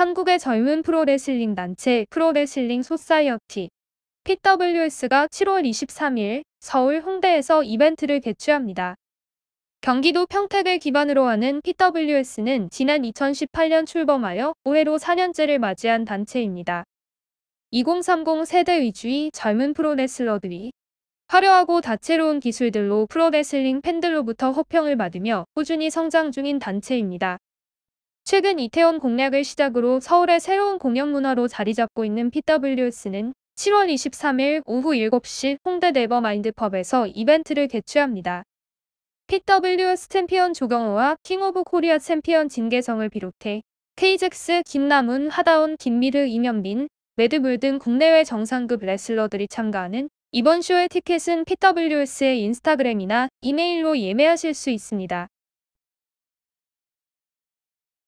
한국의 젊은 프로레슬링 단체 프로레슬링 소사이어티 PWS가 7월 23일 서울 홍대에서 이벤트를 개최합니다. 경기도 평택을 기반으로 하는 PWS는 지난 2018년 출범하여 5회로 4년째를 맞이한 단체입니다. 2030 세대 위주의 젊은 프로레슬러들이 화려하고 다채로운 기술들로 프로레슬링 팬들로부터 호평을 받으며 꾸준히 성장 중인 단체입니다. 최근 이태원 공략을 시작으로 서울의 새로운 공연 문화로 자리 잡고 있는 PWS는 7월 23일 오후 7시 홍대 네버 마인드펍에서 이벤트를 개최합니다. PWS 챔피언 조경호와 킹 오브 코리아 챔피언 진계성을 비롯해 케이젝스, 김남훈, 하다온, 김미르, 이면빈, 매드불 등 국내외 정상급 레슬러들이 참가하는 이번 쇼의 티켓은 PWS의 인스타그램이나 이메일로 예매하실 수 있습니다.